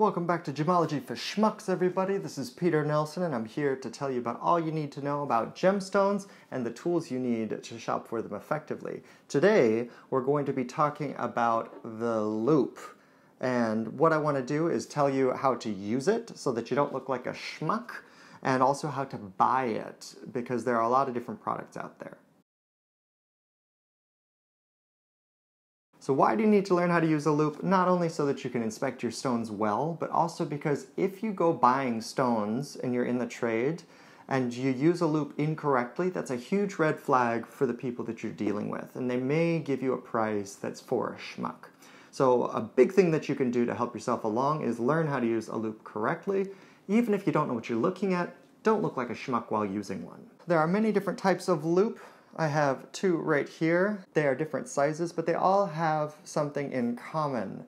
Welcome back to Gemology for Schmucks, everybody. This is Peter Nelson, and I'm here to tell you about all you need to know about gemstones and the tools you need to shop for them effectively. Today, we're going to be talking about the loop. And what I want to do is tell you how to use it so that you don't look like a schmuck, and also how to buy it, because there are a lot of different products out there. So why do you need to learn how to use a loop? Not only so that you can inspect your stones well, but also because if you go buying stones and you're in the trade and you use a loop incorrectly, that's a huge red flag for the people that you're dealing with. And they may give you a price that's for a schmuck. So a big thing that you can do to help yourself along is learn how to use a loop correctly. Even if you don't know what you're looking at, don't look like a schmuck while using one. There are many different types of loop. I have two right here. They are different sizes, but they all have something in common.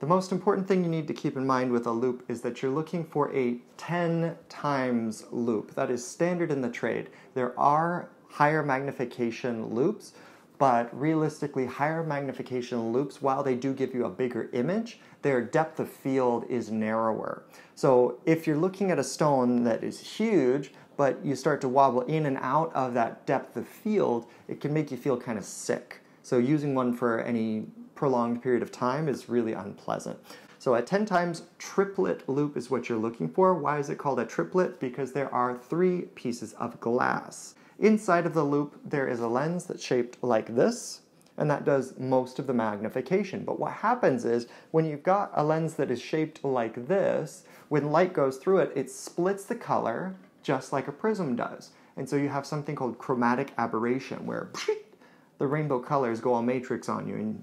The most important thing you need to keep in mind with a loop is that you're looking for a 10 times loop. That is standard in the trade. There are higher magnification loops, but realistically, higher magnification loops, while they do give you a bigger image, their depth of field is narrower. So if you're looking at a stone that is huge, but you start to wobble in and out of that depth of field, it can make you feel kind of sick. So using one for any prolonged period of time is really unpleasant. So a 10 times triplet loop is what you're looking for. Why is it called a triplet? Because there are three pieces of glass. Inside of the loop, there is a lens that's shaped like this, and that does most of the magnification. But what happens is when you've got a lens that is shaped like this, when light goes through it, it splits the color just like a prism does. And so you have something called chromatic aberration, where the rainbow colors go all matrix on you. And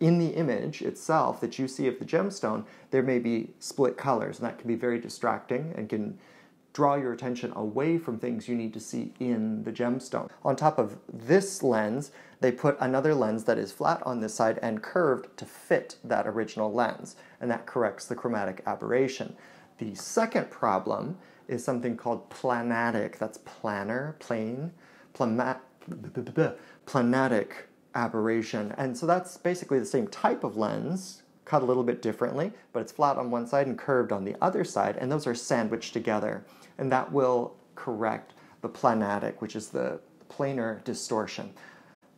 in the image itself that you see of the gemstone, there may be split colors, and that can be very distracting and can draw your attention away from things you need to see in the gemstone. On top of this lens, they put another lens that is flat on this side and curved to fit that original lens, and that corrects the chromatic aberration. The second problem is something called planatic. That's planar, plane, plama- planatic aberration. And so that's basically the same type of lens, cut a little bit differently, but it's flat on one side and curved on the other side, and those are sandwiched together. And that will correct the planatic, which is the planar distortion.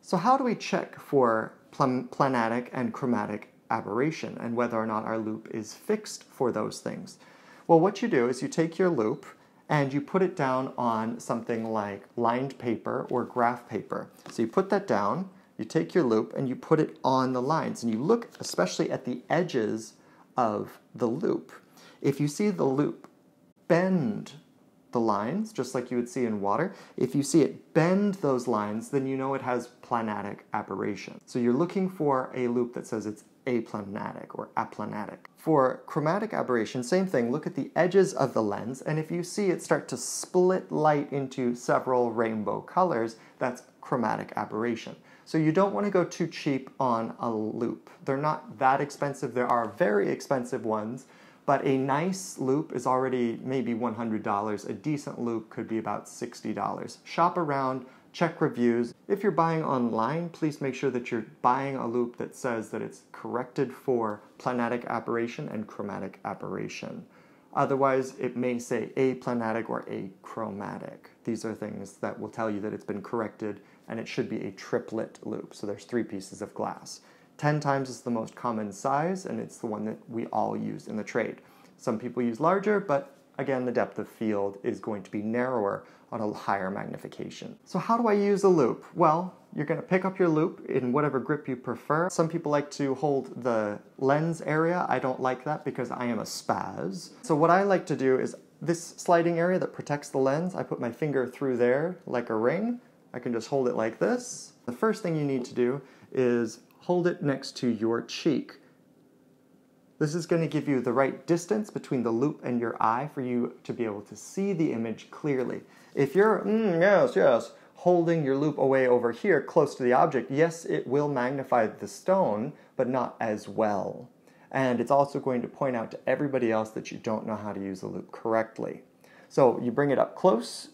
So how do we check for planatic and chromatic aberration and whether or not our loop is fixed for those things? Well, what you do is you take your loop and you put it down on something like lined paper or graph paper. So you put that down, you take your loop and you put it on the lines and you look especially at the edges of the loop. If you see the loop bend the lines, just like you would see in water, if you see it bend those lines, then you know it has planatic aberration. So you're looking for a loop that says it's aplanatic or aplanatic. For chromatic aberration, same thing, look at the edges of the lens, and if you see it start to split light into several rainbow colors, that's chromatic aberration. So you don't want to go too cheap on a loop. They're not that expensive. There are very expensive ones, but a nice loop is already maybe $100. A decent loop could be about $60. Shop around, check reviews. If you're buying online, please make sure that you're buying a loop that says that it's corrected for planatic aberration and chromatic aberration. Otherwise, it may say aplanatic or achromatic. These are things that will tell you that it's been corrected and it should be a triplet loop. So there's three pieces of glass. 10 times is the most common size and it's the one that we all use in the trade. Some people use larger, but Again, the depth of field is going to be narrower on a higher magnification. So how do I use a loop? Well, you're gonna pick up your loop in whatever grip you prefer. Some people like to hold the lens area. I don't like that because I am a spaz. So what I like to do is this sliding area that protects the lens, I put my finger through there like a ring. I can just hold it like this. The first thing you need to do is hold it next to your cheek. This is going to give you the right distance between the loop and your eye for you to be able to see the image clearly. If you're, mm, yes, yes, holding your loop away over here close to the object, yes, it will magnify the stone, but not as well. And it's also going to point out to everybody else that you don't know how to use the loop correctly. So you bring it up close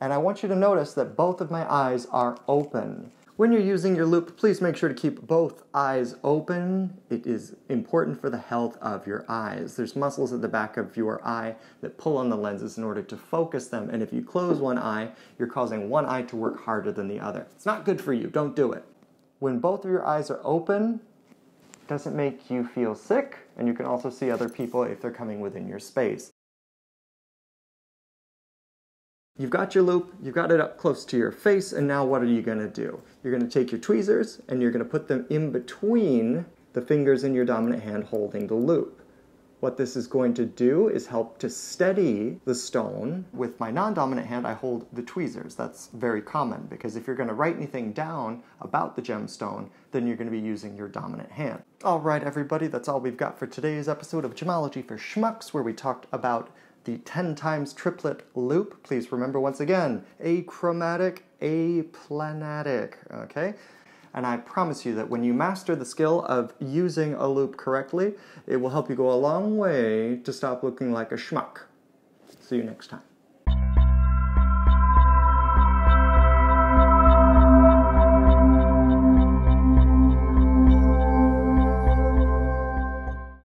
and I want you to notice that both of my eyes are open. When you're using your loop, please make sure to keep both eyes open. It is important for the health of your eyes. There's muscles at the back of your eye that pull on the lenses in order to focus them, and if you close one eye, you're causing one eye to work harder than the other. It's not good for you, don't do it. When both of your eyes are open, doesn't make you feel sick, and you can also see other people if they're coming within your space. You've got your loop, you've got it up close to your face, and now what are you gonna do? You're gonna take your tweezers and you're gonna put them in between the fingers in your dominant hand holding the loop. What this is going to do is help to steady the stone. With my non-dominant hand, I hold the tweezers. That's very common because if you're going to write anything down about the gemstone, then you're going to be using your dominant hand. All right, everybody, that's all we've got for today's episode of Gemology for Schmucks, where we talked about the 10 times triplet loop. Please remember once again, achromatic, aplanatic, okay? And I promise you that when you master the skill of using a loop correctly, it will help you go a long way to stop looking like a schmuck. See you next time.